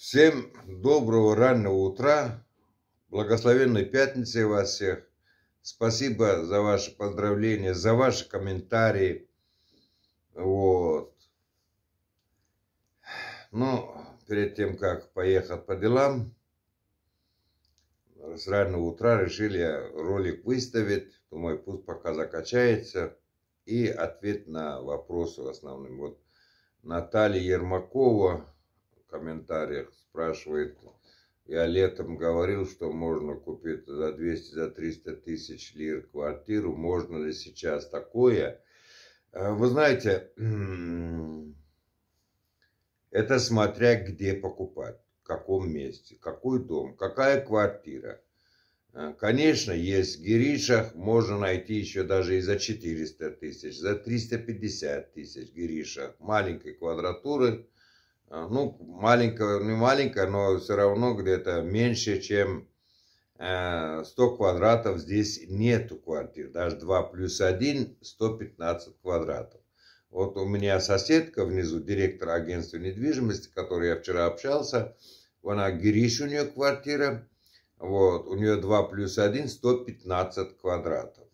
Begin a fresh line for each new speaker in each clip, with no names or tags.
Всем доброго раннего утра, благословенной пятницы вас всех. Спасибо за ваши поздравления, за ваши комментарии. Вот. Ну, перед тем, как поехать по делам, с раннего утра решили ролик выставить. Думаю, пусть пока закачается. И ответ на вопросы в основном. Вот Наталья Ермакова в комментариях спрашивает, я летом говорил, что можно купить за 200, за 300 тысяч лир квартиру, можно ли сейчас такое? Э, вы знаете, это смотря где покупать, в каком месте, какой дом, какая квартира. Э, конечно, есть в Гиришах, можно найти еще даже и за 400 тысяч, за 350 тысяч Гиришах маленькой квадратуры – Э, ну, маленькая, не маленькая, но все равно где-то меньше, чем 100 э, квадратов здесь нету квартир. Даже 2 плюс 1, 115 квадратов. Вот у меня соседка внизу, директор агентства недвижимости, с которой я вчера общался, она Гириш, у нее квартира, вот, у нее 2 плюс 1, 115 квадратов.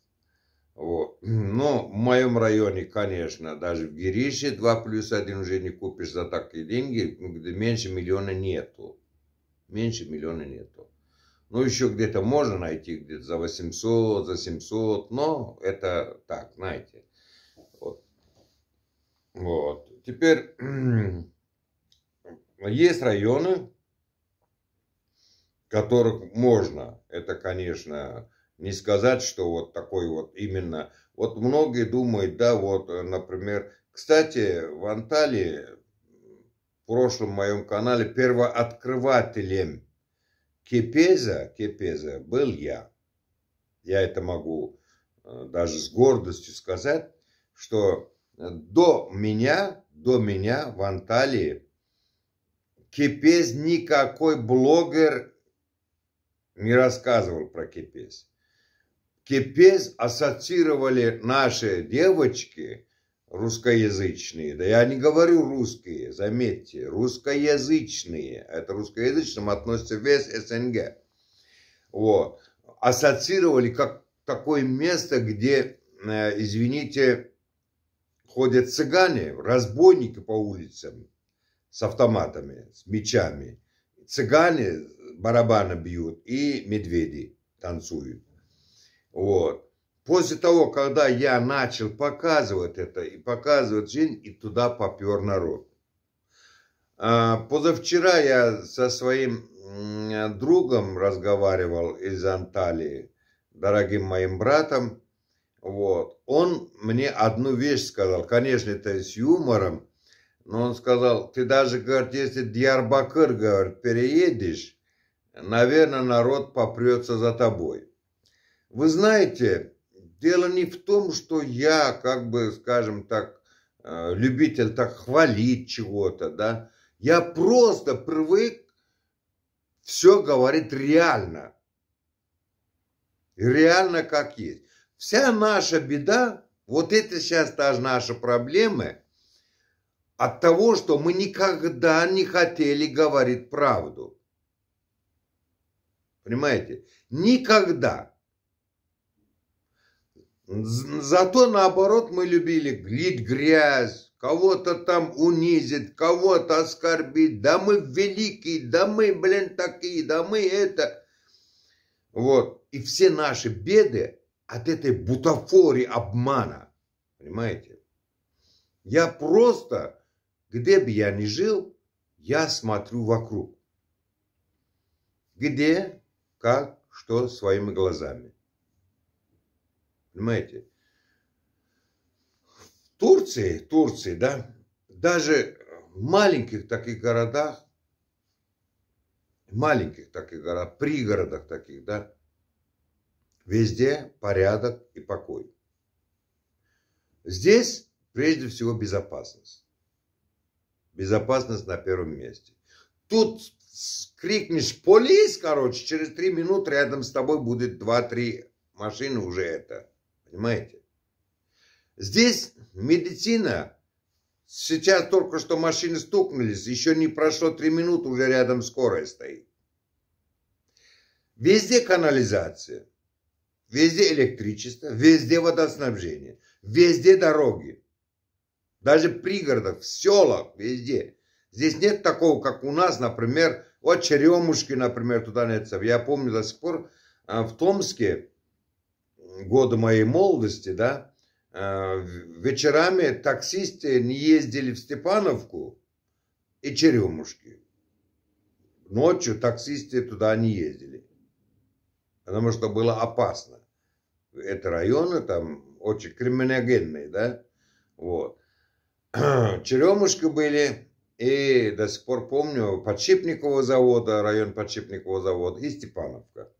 Вот. Но ну, в моем районе, конечно, даже в Гирише 2 плюс 1 уже не купишь за такие деньги, ну, где меньше миллиона нету. Меньше миллиона нету. Ну, еще где-то можно найти, где-то за 800, за 700, но это так, знаете. Вот. вот. Теперь есть районы, которых можно. Это, конечно, не сказать, что вот такой вот именно. Вот многие думают, да, вот, э, например, кстати, в Анталии, в прошлом моем канале, первооткрывателем Кепеза, Кепеза был я. Я это могу э, даже с гордостью сказать, что до меня, до меня в Анталии Кипез никакой блогер не рассказывал про Кипез. Кипец ассоциировали наши девочки русскоязычные, да я не говорю русские, заметьте, русскоязычные, это русскоязычным относится весь СНГ, вот, ассоциировали как такое место, где, э, извините, ходят цыгане, разбойники по улицам с автоматами, с мечами, цыгане барабаны бьют и медведи танцуют. Вот. После того, когда я начал показывать это и показывать жизнь, и туда попер народ. А, позавчера я со своим другом разговаривал из Анталии, дорогим моим братом. Вот. Он мне одну вещь сказал, конечно, это с юмором, но он сказал, ты даже, говорит, если Дьярбакыр, говорит, переедешь, наверное, народ попрется за тобой. Вы знаете, дело не в том, что я, как бы, скажем так, э, любитель так хвалить чего-то, да. Я просто привык все говорит реально. Реально как есть. Вся наша беда, вот это сейчас даже наши проблемы, от того, что мы никогда не хотели говорить правду. Понимаете? Никогда. Зато наоборот мы любили глить грязь, кого-то там унизить, кого-то оскорбить. Да мы великие, да мы, блин, такие, да мы это. Вот. И все наши беды от этой бутафории обмана. Понимаете? Я просто, где бы я ни жил, я смотрю вокруг. Где, как, что своими глазами. Понимаете? В Турции, Турции, да, даже в маленьких таких городах, маленьких таких городах, пригородах таких, да, везде порядок и покой. Здесь прежде всего безопасность. Безопасность на первом месте. Тут крикнешь «Полис!», короче, через три минуты рядом с тобой будет два-три машины уже это – Понимаете? Здесь медицина. Сейчас только что машины стукнулись, еще не прошло три минуты, уже рядом скорая стоит. Везде канализация, везде электричество, везде водоснабжение, везде дороги. Даже в пригородах, в селах, везде. Здесь нет такого, как у нас, например, вот Черемушки, например, туда нет. Я помню до сих пор а, в Томске годы моей молодости, да, э, вечерами таксисты не ездили в Степановку и Черемушки. Ночью таксисты туда не ездили, потому что было опасно. Это районы там очень криминогенные, да, вот. Черемушки были, и до сих пор помню Подшипникового завода, район Подшипникового завода и Степановка.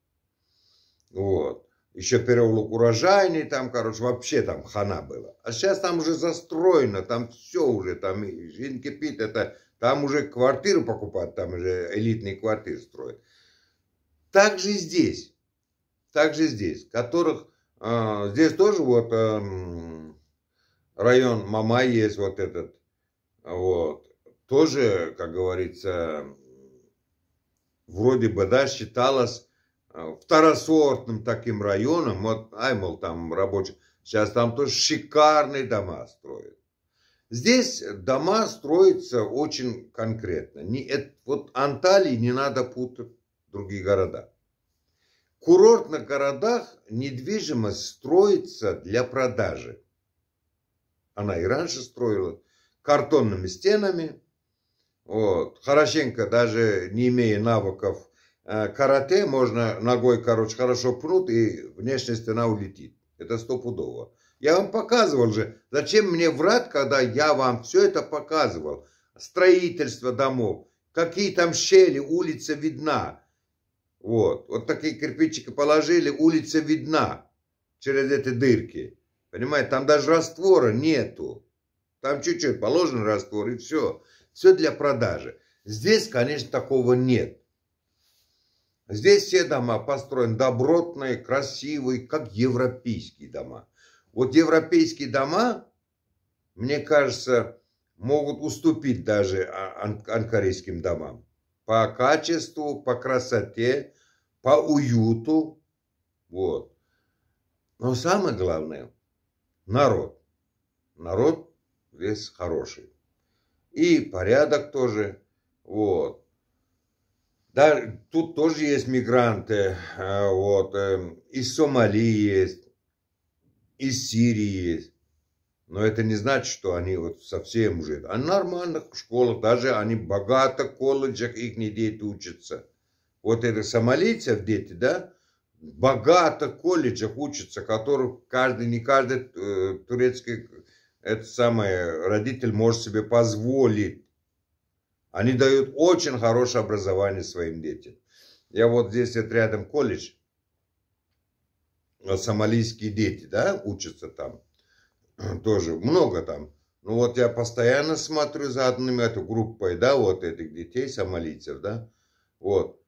Вот еще переулок урожайный, там, короче, вообще там хана было. А сейчас там уже застроено, там все уже, там жизнь кипит, это, там уже квартиру покупают, там уже элитные квартиры строят. Так же здесь, так же здесь, которых, э, здесь тоже вот э, район мама есть вот этот, вот, тоже, как говорится, вроде бы, да, считалось Э, второсортным таким районом, вот, аймал там рабочий, сейчас там тоже шикарные дома строят. Здесь дома строятся очень конкретно. Не, это, вот Анталии не надо путать другие города. В курортных городах недвижимость строится для продажи. Она и раньше строила картонными стенами. Вот. Хорошенько, даже не имея навыков Э, карате можно ногой, короче, хорошо пнут, и внешняя стена улетит. Это стопудово. Я вам показывал же, зачем мне врать, когда я вам все это показывал. Строительство домов, какие там щели, улица видна. Вот, вот такие кирпичики положили, улица видна через эти дырки. Понимаете, там даже раствора нету. Там чуть-чуть положен раствор и все. Все для продажи. Здесь, конечно, такого нет. Здесь все дома построены добротные, красивые, как европейские дома. Вот европейские дома, мне кажется, могут уступить даже а, ан анкарийским домам. По качеству, по красоте, по уюту. Вот. Но самое главное, народ. Народ весь хороший. И порядок тоже. Вот. Да, тут тоже есть мигранты, э, вот, э, из Сомали есть, из Сирии есть. Но это не значит, что они вот совсем уже... А нормальных школах, даже они богато в колледжах, их не дети учатся. Вот это сомалийцев дети, да, богато в колледжах учатся, которых каждый, не каждый э, турецкий э, это самое, родитель может себе позволить. Они дают очень хорошее образование своим детям. Я вот здесь вот рядом колледж, э, сомалийские дети, да, учатся там. Тоже много там. Ну вот я постоянно смотрю за одними эту группой, да, вот этих детей, сомалийцев, да. Вот.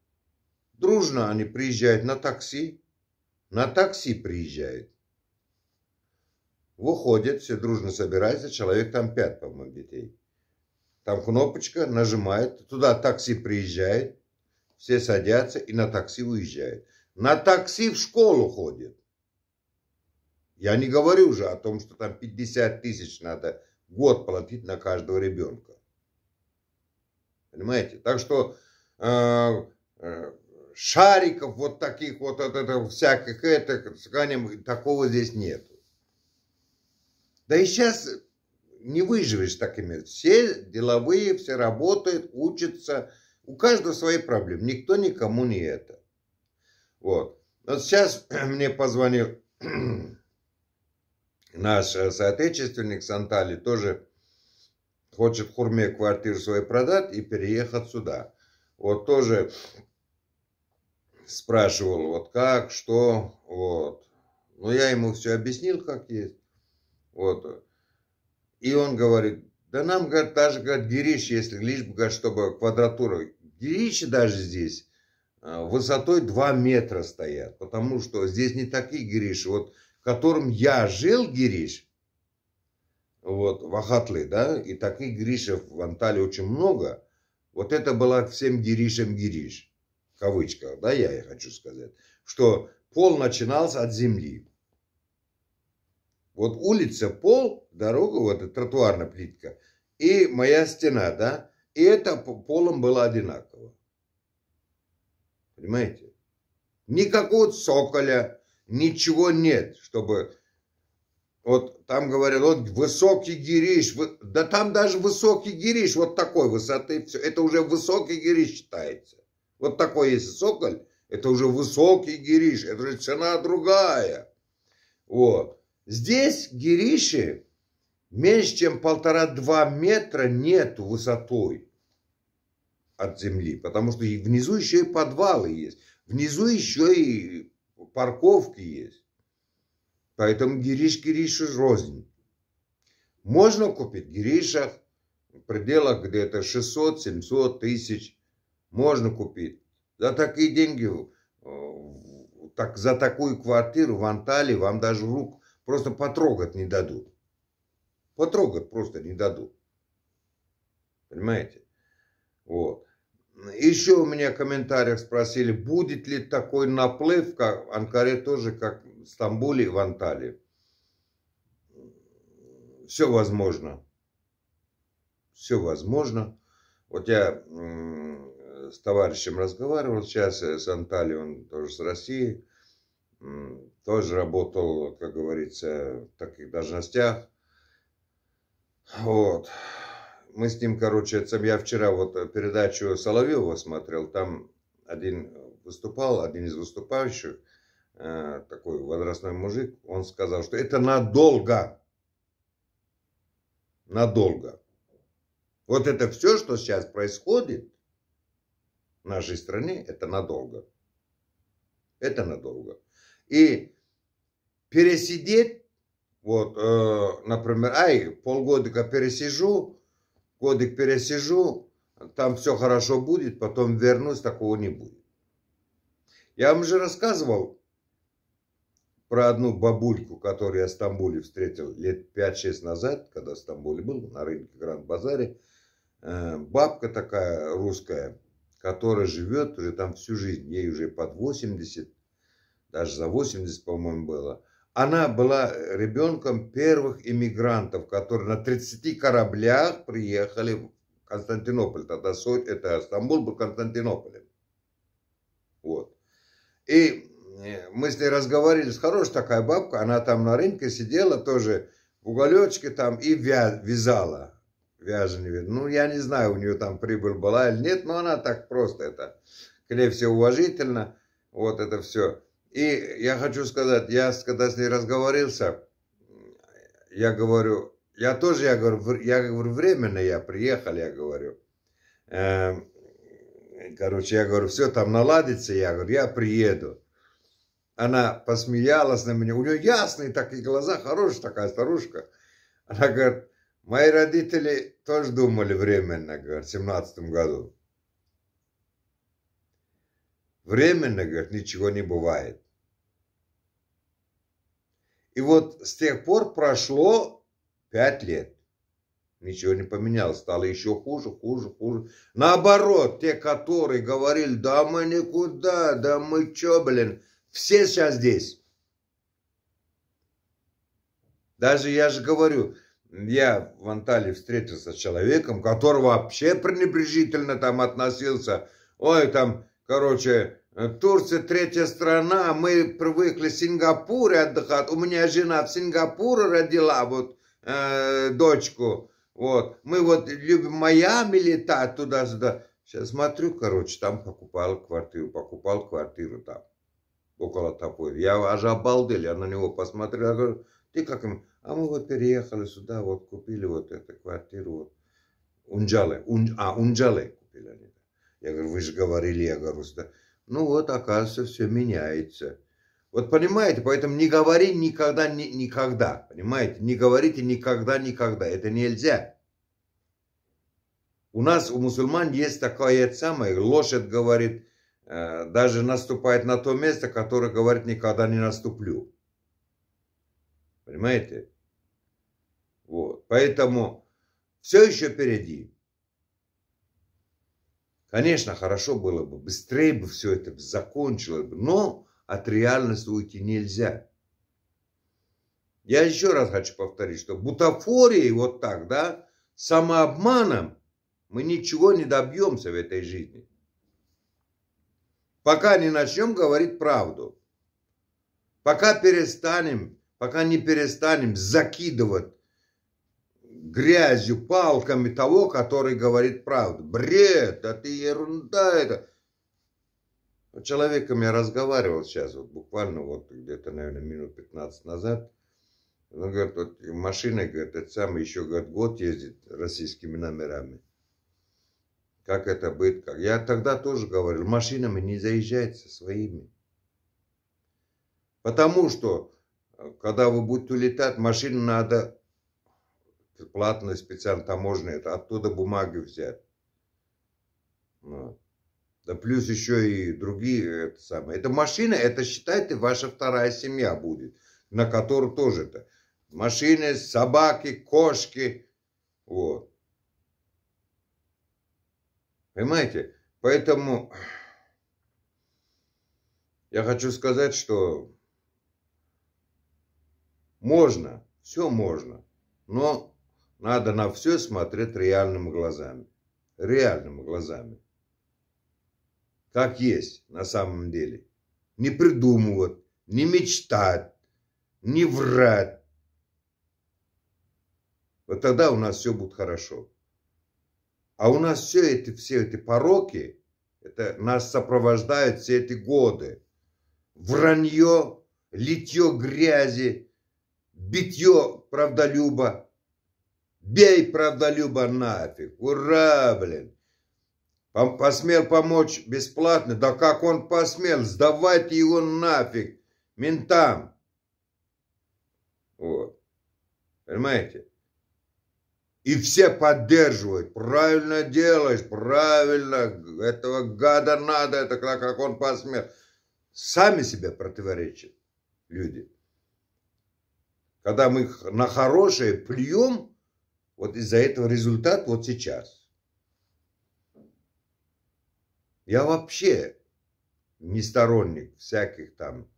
Дружно они приезжают на такси. На такси приезжают. Выходят, все дружно собираются, человек там пять, по-моему, детей. Там кнопочка, нажимает, туда такси приезжает, все садятся и на такси уезжает. На такси в школу ходит. Я не говорю уже о том, что там 50 тысяч надо год платить на каждого ребенка. Понимаете? Так что э, э, шариков вот таких вот от этого всяких это, такого здесь нету. Да и сейчас не выживешь такими. Все деловые, все работают, учатся. У каждого свои проблемы. Никто никому не это. Вот. Вот сейчас мне позвонил наш э, соотечественник Сантали, тоже хочет в Хурме квартиру свою продать и переехать сюда. Вот тоже спрашивал, вот как, что, вот. Но я ему все объяснил, как есть. Вот. И он говорит, да нам, говорит, даже, говорит, деречь, если лишь бы, говорит, чтобы квадратура. Деречи даже здесь а, высотой 2 метра стоят, потому что здесь не такие гириши. Вот в котором я жил гириш, вот, в Ахатле, да, и таких гиришев в Анталии очень много. Вот это была всем гиришем гириш, в кавычках, да, я хочу сказать, что пол начинался от земли. Вот улица, пол, дорога, вот эта тротуарная плитка, и моя стена, да? И это полом было одинаково. Понимаете? Никакого цоколя, ничего нет, чтобы... Вот там говорят, вот высокий гириш, да там даже высокий гириш вот такой высоты, все, это уже высокий гириш считается. Вот такой есть цоколь, это уже высокий гириш, это же цена другая. Вот. Здесь гириши меньше, чем полтора-два метра нету высотой от земли, потому что и внизу еще и подвалы есть, внизу еще и парковки есть. Поэтому гириш гириш рознь. Можно купить гиришах в пределах где-то 600-700 тысяч. Можно купить. За такие деньги, э, так, за такую квартиру в Анталии вам даже рук Просто потрогать не дадут. Потрогать просто не дадут. Понимаете? Вот. Еще у меня в комментариях спросили, будет ли такой наплыв, как в Анкаре тоже, как в Стамбуле и в Анталии. Все возможно. Все возможно. Вот я с товарищем разговаривал сейчас, э, с Анталией, он тоже с России тоже работал, как говорится, в таких должностях. Вот. Мы с ним, короче, это, я вчера вот э, передачу Соловьева смотрел, там один выступал, один из выступающих, э, такой возрастной мужик, он сказал, что это надолго. Надолго. Вот это все, что сейчас происходит в нашей стране, это надолго. Это надолго и пересидеть, вот, э, например, ай, полгодика пересижу, годик пересижу, там все хорошо будет, потом вернусь, такого не будет. Я вам же рассказывал про одну бабульку, которую я в Стамбуле встретил лет 5-6 назад, когда в Стамбуле был, на рынке Гранд-Базаре. Э, бабка такая русская, которая живет уже там всю жизнь, ей уже под 80, даже за 80, по-моему, было. Она была ребенком первых иммигрантов, которые на 30 кораблях приехали в Константинополь. Тогда Соль, это Стамбул был Константинополем. Вот. И э, мы с ней разговаривали, с хорошей такая бабка, она там на рынке сидела тоже в уголечке там и вя вязала. Вяжение. Ну, я не знаю, у нее там прибыль была или нет, но она так просто это. К ней все уважительно, вот это все. И я хочу сказать, я когда с ней разговаривался, я говорю, я тоже, я говорю, я говорю, временно я приехал, я говорю. Эм, короче, я говорю, все там наладится, я говорю, я приеду. Она посмеялась на меня, у нее ясные такие глаза, хорошая такая старушка. Она говорит, мои родители тоже думали временно, говорит, в семнадцатом году. Временно, говорит, ничего не бывает. И вот с тех пор прошло пять лет. Ничего не поменялось, стало еще хуже, хуже, хуже. Наоборот, те, которые говорили, да мы никуда, да мы чё, блин, все сейчас здесь. Даже я же говорю, я в Анталии встретился с человеком, который вообще пренебрежительно там относился. Ой, там, короче, Э, Турция третья страна, мы привыкли в Сингапуре отдыхать. У меня жена в Сингапуре родила вот э, дочку. Вот. Мы вот любим Майами летать туда-сюда. Сейчас смотрю, короче, там покупал квартиру, покупал квартиру там. Около такой. Я аж обалдел, я на него посмотрел. Я говорю, ты как им? А мы вот переехали сюда, вот купили вот эту квартиру. Вот. Унджале. Ун... А, Унджале купили они. Я говорю, вы же говорили, я говорю, сюда. Ну вот, оказывается, все меняется. Вот понимаете, поэтому не говори никогда, ни, никогда, понимаете? Не говорите никогда, никогда, это нельзя. У нас, у мусульман есть такое это самое, лошадь говорит, э, даже наступает на то место, которое говорит, никогда не наступлю. Понимаете? Вот, поэтому все еще впереди. Конечно, хорошо было бы, быстрее бы все это закончилось бы, но от реальности уйти нельзя. Я еще раз хочу повторить, что бутафорией вот так, да, самообманом мы ничего не добьемся в этой жизни. Пока не начнем говорить правду. Пока перестанем, пока не перестанем закидывать грязью, палками того, который говорит правду. Бред, а ты ерунда это. С человеком я разговаривал сейчас, вот буквально вот где-то, наверное, минут 15 назад. Он говорит, вот машина, говорит, это самый еще говорит, год ездит российскими номерами. Как это быть? Как? Я тогда тоже говорил, машинами не заезжайте со своими. Потому что, когда вы будете улетать, машину надо платная специально таможня, это оттуда бумаги взять. Вот. Ну, да плюс еще и другие, это самое. Это машина, это считайте, ваша вторая семья будет, на которую тоже это. Машины, собаки, кошки, вот. Понимаете? Поэтому я хочу сказать, что можно, все можно, но надо на все смотреть реальными глазами. Реальными глазами. Как есть на самом деле. Не придумывать, не мечтать, не врать. Вот тогда у нас все будет хорошо. А у нас все эти, все эти пороки, это нас сопровождают все эти годы. Вранье, литье грязи, битье правдолюба – Бей, правдолюба, нафиг! Ура, блин! Посмел помочь бесплатно? Да как он посмел? Сдавайте его нафиг! Ментам! Вот. Понимаете? И все поддерживают. Правильно делаешь, правильно. Этого гада надо, это как он посмел. Сами себе противоречат люди. Когда мы на хорошее плюем, вот из-за этого результат вот сейчас. Я вообще не сторонник всяких там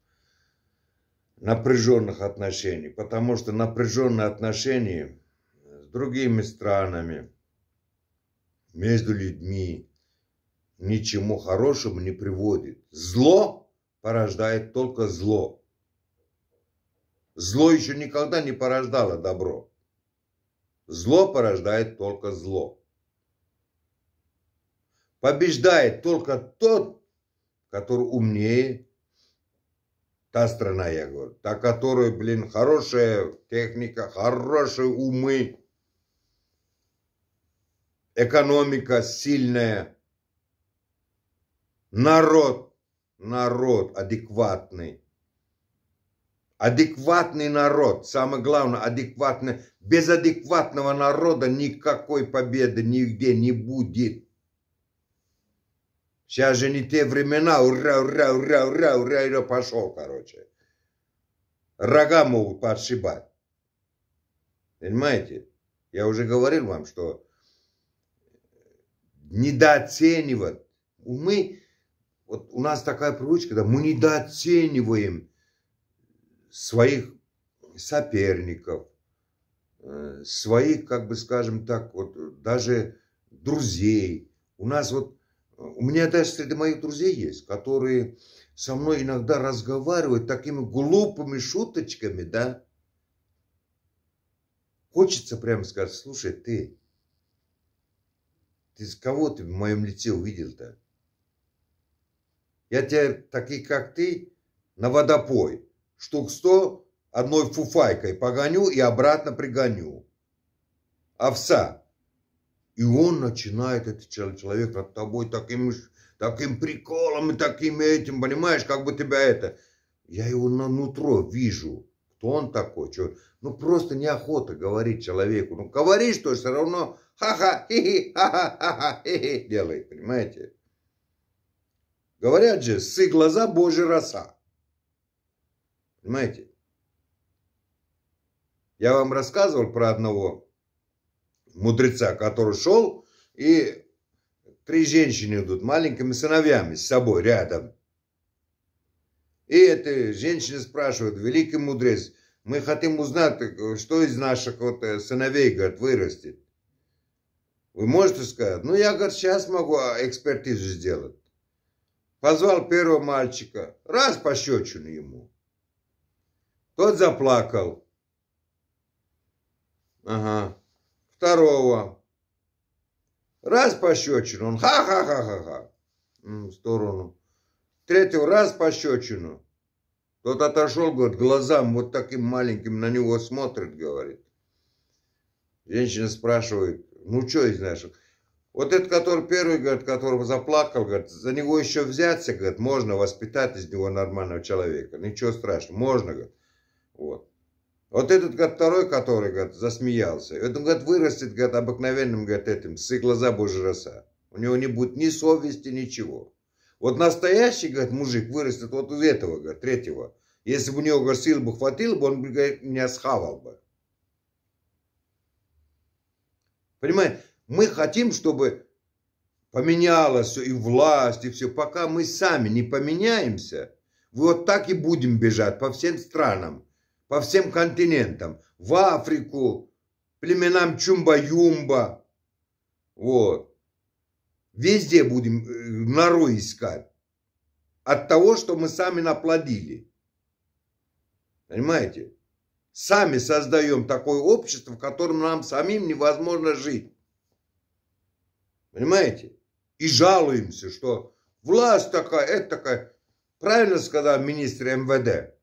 напряженных отношений, потому что напряженные отношения с другими странами, между людьми, ничему хорошему не приводит. Зло порождает только зло. Зло еще никогда не порождало добро. Зло порождает только зло. Побеждает только тот, который умнее. Та страна, я говорю, та, которая, блин, хорошая техника, хорошие умы, экономика сильная, народ, народ адекватный. Адекватный народ, самое главное, адекватный. Без адекватного народа никакой победы нигде не будет. Сейчас же не те времена, ура, ура, ура, ура, ура, и пошел, короче. Рога могут подшибать. Понимаете? Я уже говорил вам, что недооценивать. Мы, вот у нас такая привычка, да, мы недооцениваем своих соперников, э, своих, как бы скажем так, вот даже друзей. У нас вот, у меня даже среди моих друзей есть, которые со мной иногда разговаривают такими глупыми шуточками, да. Хочется прямо сказать, слушай, ты, ты с кого ты в моем лице увидел-то? Я тебя, такие как ты, на водопой – штук сто одной фуфайкой погоню и обратно пригоню. Овса. И он начинает, этот человек, над тобой таким, таким приколом и таким этим, понимаешь, как бы тебя это... Я его на нутро вижу, кто он такой, че Ну, просто неохота говорить человеку. Ну, говори, что все равно ха-ха, хи-хи, ха-ха, ха-ха, хи-хи делает, понимаете? Говорят же, сы глаза Божья роса. Понимаете? Я вам рассказывал про одного мудреца, который шел, и три женщины идут маленькими сыновьями с собой рядом. И эта женщина спрашивает, великий мудрец, мы хотим узнать, что из наших вот э, сыновей, говорит, вырастет. Вы можете сказать? Ну, я, говорит, сейчас могу а, экспертизу сделать. Позвал первого мальчика, раз пощечину ему. Тот заплакал. Ага. Второго. Раз пощечину. Он ха-ха-ха-ха-ха. В сторону. Третьего раз пощечину. Тот отошел, говорит, глазам вот таким маленьким на него смотрит, говорит. Женщина спрашивает, ну что из наших? Вот этот, который первый, говорит, которого заплакал, говорит, за него еще взяться, говорит, можно воспитать из него нормального человека. Ничего страшного, можно, говорит. Вот. Вот этот, говорит, второй, который, говорит, засмеялся, это, говорит, вырастет, говорит, обыкновенным, говорит, этим, сы глаза божьи роса. У него не будет ни совести, ничего. Вот настоящий, говорит, мужик вырастет вот из этого, говорит, третьего. Если бы у него, говорит, сил бы хватило бы, он, говорит, меня схавал бы. Понимаете, мы хотим, чтобы поменялось все, и власть, и все. Пока мы сами не поменяемся, вот так и будем бежать по всем странам по всем континентам, в Африку, племенам Чумба-Юмба. Вот. Везде будем э, нору искать. От того, что мы сами наплодили. Понимаете? Сами создаем такое общество, в котором нам самим невозможно жить. Понимаете? И жалуемся, что власть такая, это такая. Правильно сказал министр МВД.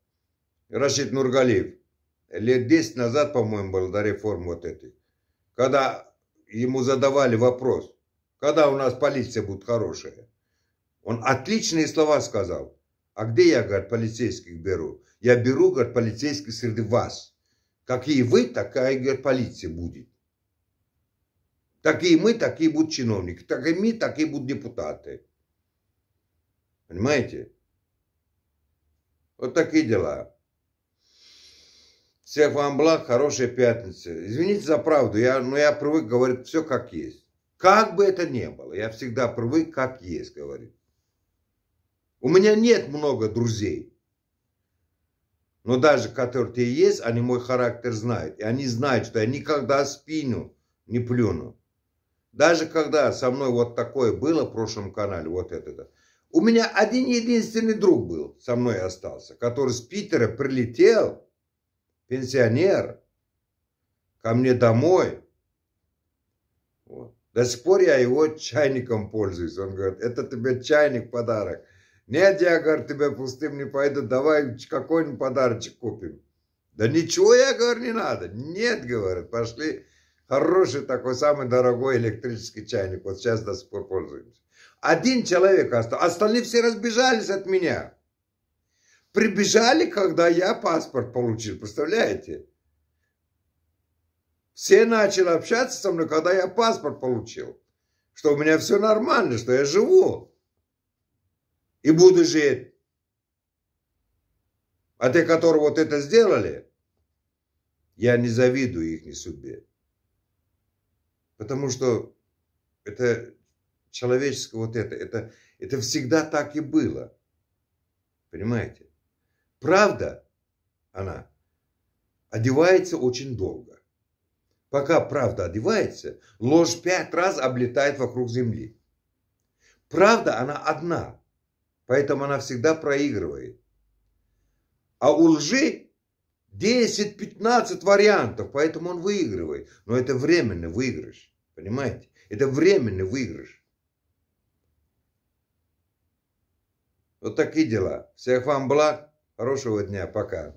Рашид Нургалиев, лет 10 назад, по-моему, был до реформ вот этой, когда ему задавали вопрос, когда у нас полиция будет хорошая. Он отличные слова сказал. А где я, говорит, полицейских беру? Я беру, говорит, полицейских среди вас. Какие вы, такая, говорит, полиция будет. Такие мы, такие будут чиновники. Такие мы, такие будут депутаты. Понимаете? Вот такие дела. Всех вам благ, хорошей пятницы. Извините за правду, я, но я привык говорить все как есть. Как бы это ни было, я всегда привык как есть говорить. У меня нет много друзей. Но даже которые есть, они мой характер знают. И они знают, что я никогда спину не плюну. Даже когда со мной вот такое было в прошлом канале, вот это, да, у меня один единственный друг был, со мной остался, который с Питера прилетел, пенсионер, ко мне домой. Вот. До сих пор я его чайником пользуюсь. Он говорит, это тебе чайник подарок. Нет, я, говорит, тебе пустым не пойду, давай какой-нибудь подарочек купим. Да ничего, я говорю, не надо. Нет, говорит, пошли. Хороший такой самый дорогой электрический чайник. Вот сейчас до сих пор пользуемся. Один человек остался. Остальные все разбежались от меня. Прибежали, когда я паспорт получил, представляете? Все начали общаться со мной, когда я паспорт получил. Что у меня все нормально, что я живу. И буду жить. А те, которые вот это сделали, я не завидую их не судьбе. Потому что это человеческое вот это, это, это всегда так и было. Понимаете? Правда, она одевается очень долго. Пока правда одевается, ложь пять раз облетает вокруг земли. Правда, она одна, поэтому она всегда проигрывает. А у лжи 10-15 вариантов, поэтому он выигрывает. Но это временный выигрыш, понимаете? Это временный выигрыш. Вот такие дела. Всех вам благ. Хорошего дня, пока.